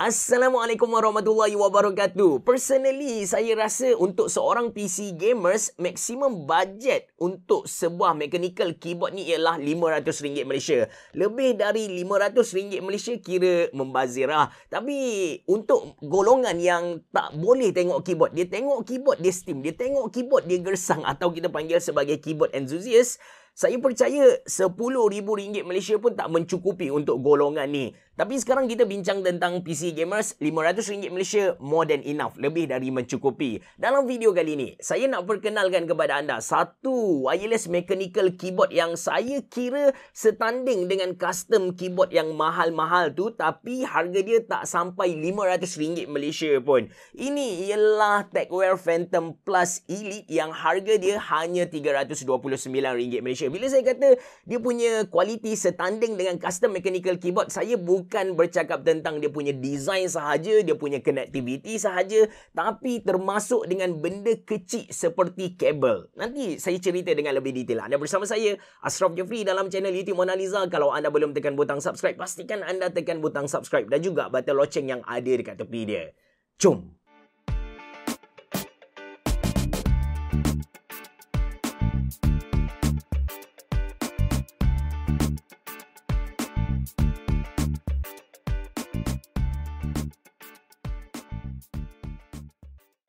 Assalamualaikum warahmatullahi wabarakatuh. Personally, saya rasa untuk seorang PC gamers, maksimum budget untuk sebuah mechanical keyboard ni ialah RM500 Malaysia. Lebih dari RM500 Malaysia kira membazir lah. Tapi untuk golongan yang tak boleh tengok keyboard, dia tengok keyboard, dia steam. Dia tengok keyboard, dia gersang atau kita panggil sebagai keyboard enthusiast. Saya percaya RM10,000 Malaysia pun tak mencukupi untuk golongan ni. Tapi sekarang kita bincang tentang PC gamers, RM500 Malaysia more than enough, lebih dari mencukupi. Dalam video kali ini, saya nak perkenalkan kepada anda satu wireless mechanical keyboard yang saya kira setanding dengan custom keyboard yang mahal-mahal tu tapi harga dia tak sampai RM500 Malaysia pun. Ini ialah Techwear Phantom Plus Elite yang harga dia hanya RM329 Malaysia. Bila saya kata dia punya kualiti setanding dengan custom mechanical keyboard, saya bukan bercakap tentang dia punya design sahaja, dia punya connectivity sahaja, tapi termasuk dengan benda kecil seperti kabel. Nanti saya cerita dengan lebih detail. Anda bersama saya, Asraf Jeffrey dalam channel YouTube Mona Lisa. Kalau anda belum tekan butang subscribe, pastikan anda tekan butang subscribe dan juga butang loceng yang ada dekat tepi dia. Jom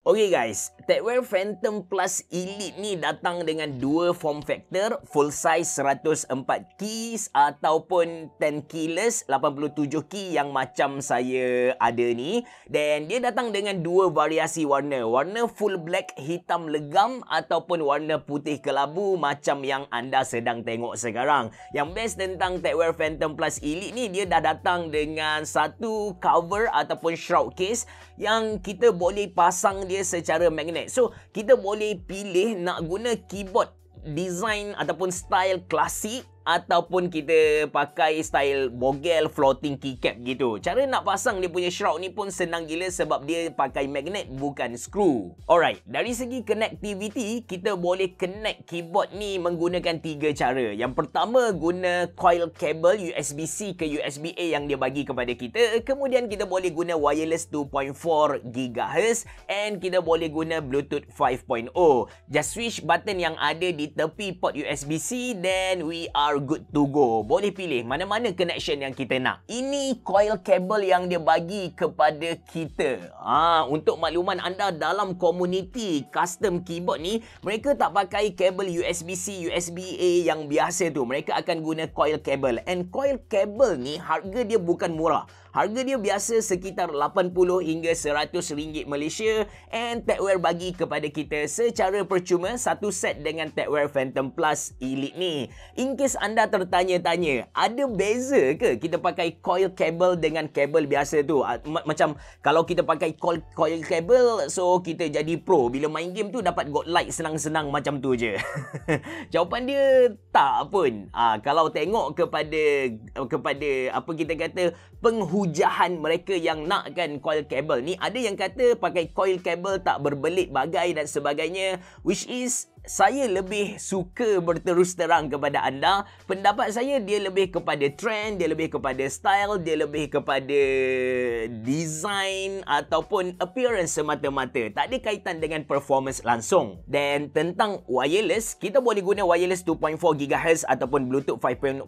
Okay guys, Tecwear Phantom Plus Elite ni datang dengan dua form factor full size 104 keys ataupun 10 keyless 87 key yang macam saya ada ni dan dia datang dengan dua variasi warna warna full black hitam legam ataupun warna putih kelabu macam yang anda sedang tengok sekarang yang best tentang Tecwear Phantom Plus Elite ni dia dah datang dengan satu cover ataupun shroud case yang kita boleh pasang dia secara magnet tablet. So, kita boleh pilih nak guna keyboard design ataupun style klasik ataupun kita pakai style bogel floating keycap gitu. Cara nak pasang dia punya shroud ni pun senang gila sebab dia pakai magnet bukan screw. Alright, dari segi connectivity, kita boleh connect keyboard ni menggunakan tiga cara. Yang pertama, guna coil cable USB-C ke USB-A yang dia bagi kepada kita. Kemudian kita boleh guna wireless 2.4 GHz and kita boleh guna Bluetooth 5.0. Just switch button yang ada di tepi port USB-C then we are are good to go. Boleh pilih mana-mana connection yang kita nak. Ini coil cable yang dia bagi kepada kita. Ah, ha, Untuk makluman anda dalam komuniti custom keyboard ni, mereka tak pakai kabel USB-C, USB-A yang biasa tu. Mereka akan guna coil cable. And coil cable ni harga dia bukan murah. Harga dia biasa sekitar 80 hingga 100 ringgit Malaysia and Techwear bagi kepada kita secara percuma satu set dengan Techwear Phantom Plus Elite ni. In case anda tertanya-tanya, ada beza ke kita pakai coil cable dengan kabel biasa tu? Ah, macam kalau kita pakai coil, coil cable, so kita jadi pro. Bila main game tu dapat got light senang-senang macam tu je. Jawapan dia tak pun. Ha, kalau tengok kepada kepada apa kita kata penghujung hujahan mereka yang nakkan coil cable ni ada yang kata pakai coil cable tak berbelit bagai dan sebagainya which is saya lebih suka berterus terang kepada anda pendapat saya dia lebih kepada trend dia lebih kepada style dia lebih kepada design ataupun appearance semata-mata tak ada kaitan dengan performance langsung dan tentang wireless kita boleh guna wireless 2.4 GHz ataupun bluetooth 5.0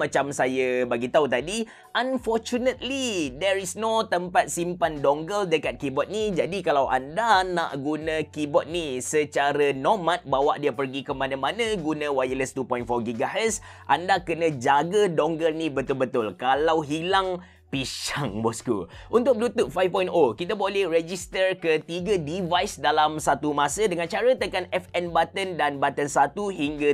macam saya bagi tahu tadi unfortunately there is no tempat simpan dongle dekat keyboard ni jadi kalau anda nak guna keyboard ni secara nomad bawa dia pergi ke mana-mana guna wireless 2.4 GHz, anda kena jaga dongle ni betul-betul. Kalau hilang pisang bosku. Untuk Bluetooth 5.0, kita boleh register ke tiga device dalam satu masa dengan cara tekan FN button dan button 1 hingga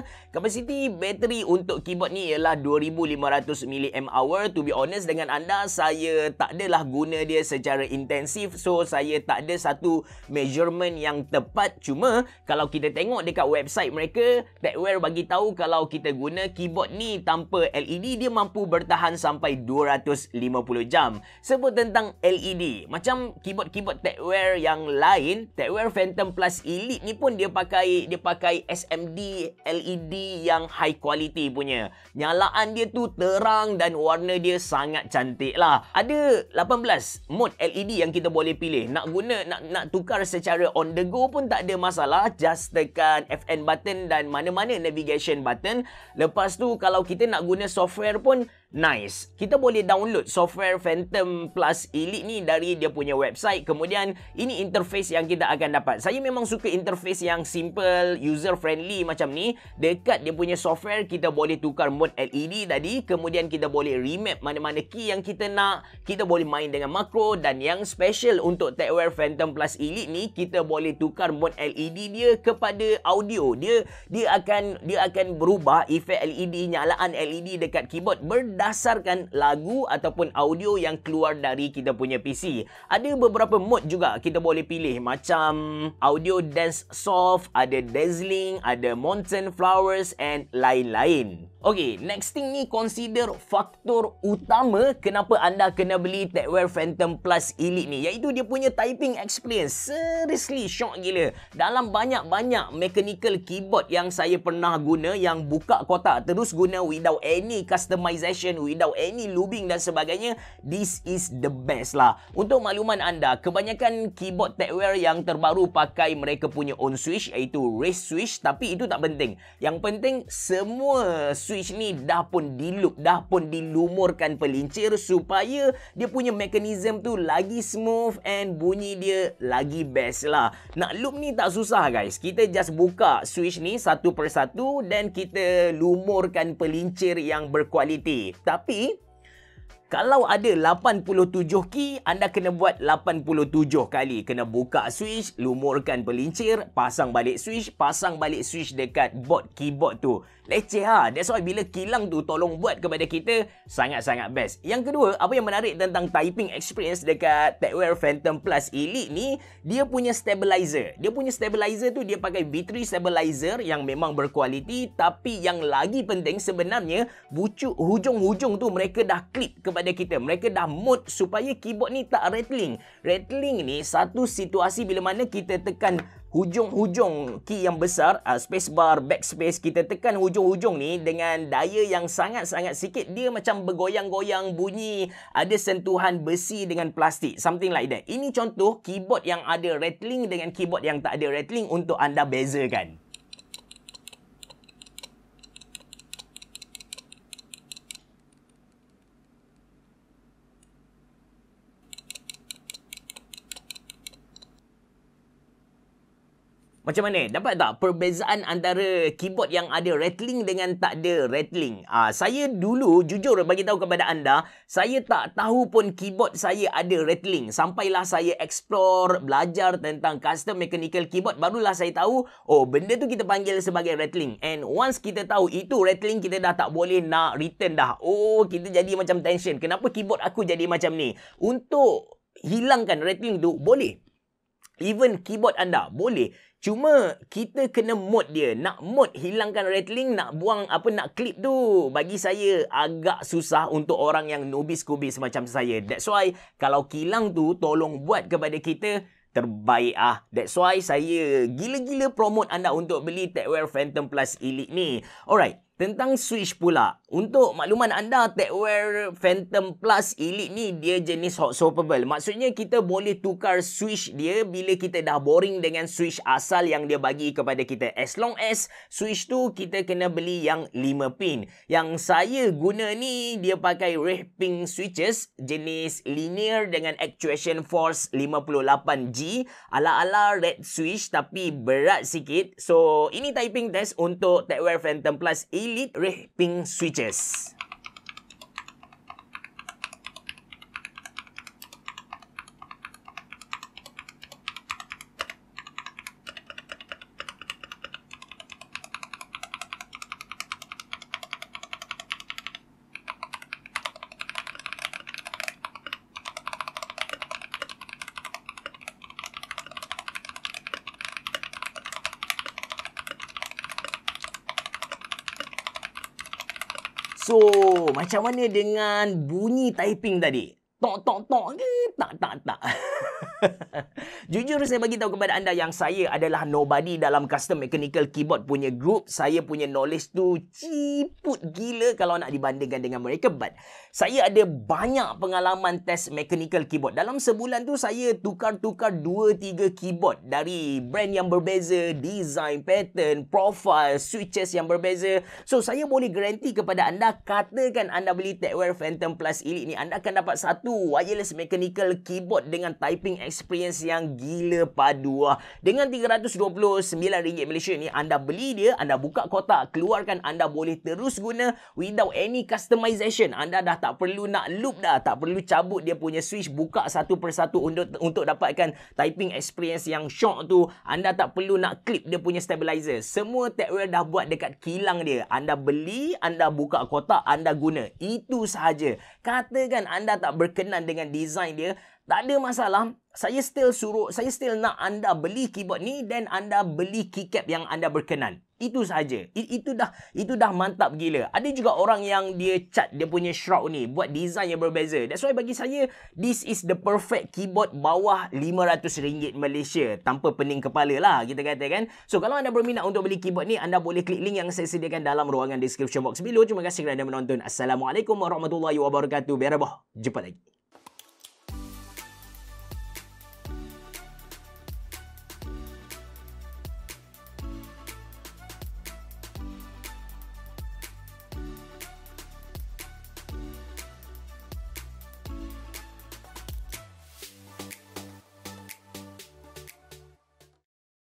3. Kapasiti bateri untuk keyboard ni ialah 2500 mAh. To be honest dengan anda, saya tak adalah guna dia secara intensif. So, saya tak ada satu measurement yang tepat. Cuma, kalau kita tengok dekat website mereka, Techware bagi tahu kalau kita guna keyboard ni tanpa LED, dia mampu bertahan sampai 200 150 jam. Sebut tentang LED. Macam keyboard-keyboard TechWare yang lain, TechWare Phantom Plus Elite ni pun dia pakai dia pakai SMD LED yang high quality punya. Nyalaan dia tu terang dan warna dia sangat cantik lah. Ada 18 mode LED yang kita boleh pilih. Nak guna, nak nak tukar secara on the go pun tak ada masalah. Just tekan FN button dan mana-mana navigation button. Lepas tu kalau kita nak guna software pun Nice. Kita boleh download software Phantom Plus Elite ni dari dia punya website. Kemudian ini interface yang kita akan dapat. Saya memang suka interface yang simple, user friendly macam ni. Dekat dia punya software kita boleh tukar mode LED tadi. Kemudian kita boleh remap mana-mana key yang kita nak. Kita boleh main dengan makro dan yang special untuk TechWare Phantom Plus Elite ni kita boleh tukar mode LED dia kepada audio. Dia dia akan dia akan berubah efek LED nyalaan LED dekat keyboard berdasarkan berdasarkan lagu ataupun audio yang keluar dari kita punya PC. Ada beberapa mode juga kita boleh pilih macam audio dance soft, ada dazzling, ada mountain flowers and lain-lain. Okay, next thing ni consider faktor utama kenapa anda kena beli Techwear Phantom Plus Elite ni iaitu dia punya typing experience. Seriously, shock gila. Dalam banyak-banyak mechanical keyboard yang saya pernah guna yang buka kotak terus guna without any customization, without any lubing dan sebagainya, this is the best lah. Untuk makluman anda, kebanyakan keyboard Techwear yang terbaru pakai mereka punya own switch iaitu race switch tapi itu tak penting. Yang penting semua switch switch ni dah pun dilup, dah pun dilumurkan pelincir supaya dia punya mekanisme tu lagi smooth and bunyi dia lagi best lah. Nak loop ni tak susah guys. Kita just buka switch ni satu persatu dan kita lumurkan pelincir yang berkualiti. Tapi kalau ada 87 key, anda kena buat 87 kali. Kena buka switch, lumurkan pelincir, pasang balik switch, pasang balik switch dekat board keyboard tu. Leceh ha. That's why bila kilang tu tolong buat kepada kita, sangat-sangat best. Yang kedua, apa yang menarik tentang typing experience dekat Techwear Phantom Plus Elite ni, dia punya stabilizer. Dia punya stabilizer tu dia pakai V3 stabilizer yang memang berkualiti tapi yang lagi penting sebenarnya hujung-hujung tu mereka dah clip ke kepada kita. Mereka dah mood supaya keyboard ni tak rattling. Rattling ni satu situasi bila mana kita tekan hujung-hujung key yang besar, uh, bar, backspace, kita tekan hujung-hujung ni dengan daya yang sangat-sangat sikit, dia macam bergoyang-goyang bunyi, ada sentuhan besi dengan plastik, something like that. Ini contoh keyboard yang ada rattling dengan keyboard yang tak ada rattling untuk anda bezakan. Macam mana? Dapat tak perbezaan antara keyboard yang ada rattling dengan tak ada rattling? Ah, saya dulu jujur bagi tahu kepada anda, saya tak tahu pun keyboard saya ada rattling. Sampailah saya explore, belajar tentang custom mechanical keyboard, barulah saya tahu, oh benda tu kita panggil sebagai rattling. And once kita tahu itu rattling, kita dah tak boleh nak return dah. Oh, kita jadi macam tension. Kenapa keyboard aku jadi macam ni? Untuk hilangkan rattling tu, boleh even keyboard anda boleh cuma kita kena mod dia nak mod hilangkan rattling nak buang apa nak clip tu bagi saya agak susah untuk orang yang nobis kubis semacam saya that's why kalau kilang tu tolong buat kepada kita terbaik ah. That's why saya gila-gila promote anda untuk beli Techwear Phantom Plus Elite ni. Alright, tentang Switch pula. Untuk makluman anda, Techwear Phantom Plus Elite ni dia jenis hot swappable. Maksudnya kita boleh tukar Switch dia bila kita dah boring dengan Switch asal yang dia bagi kepada kita. As long as Switch tu kita kena beli yang 5 pin. Yang saya guna ni dia pakai red pink switches jenis linear dengan actuation force 58G ala-ala red switch tapi berat sikit. So ini typing test untuk Techwear Phantom Plus Elite delete red switches. So, macam mana dengan bunyi typing tadi? Tok tok tok ke? Tak tak tak. Jujur saya bagi tahu kepada anda yang saya adalah nobody dalam custom mechanical keyboard punya group. Saya punya knowledge tu ciput gila kalau nak dibandingkan dengan mereka. But saya ada banyak pengalaman test mechanical keyboard. Dalam sebulan tu saya tukar-tukar 2-3 keyboard dari brand yang berbeza, design, pattern, profile, switches yang berbeza. So saya boleh garanti kepada anda katakan anda beli Techware Phantom Plus Elite ni anda akan dapat satu wireless mechanical keyboard dengan typing experience yang gila padu lah. Dengan RM329 Malaysia ni, anda beli dia, anda buka kotak, keluarkan, anda boleh terus guna without any customization. Anda dah tak perlu nak loop dah, tak perlu cabut dia punya switch, buka satu persatu untuk untuk dapatkan typing experience yang shock tu. Anda tak perlu nak clip dia punya stabilizer. Semua techwell dah buat dekat kilang dia. Anda beli, anda buka kotak, anda guna. Itu sahaja. Katakan anda tak berkenan dengan design dia, tak ada masalah saya still suruh saya still nak anda beli keyboard ni dan anda beli keycap yang anda berkenan itu saja It, itu dah itu dah mantap gila ada juga orang yang dia cat dia punya shroud ni buat design yang berbeza that's why bagi saya this is the perfect keyboard bawah RM500 Malaysia tanpa pening kepala lah kita kata kan so kalau anda berminat untuk beli keyboard ni anda boleh klik link yang saya sediakan dalam ruangan description box below terima kasih kerana menonton assalamualaikum warahmatullahi wabarakatuh berabah jumpa lagi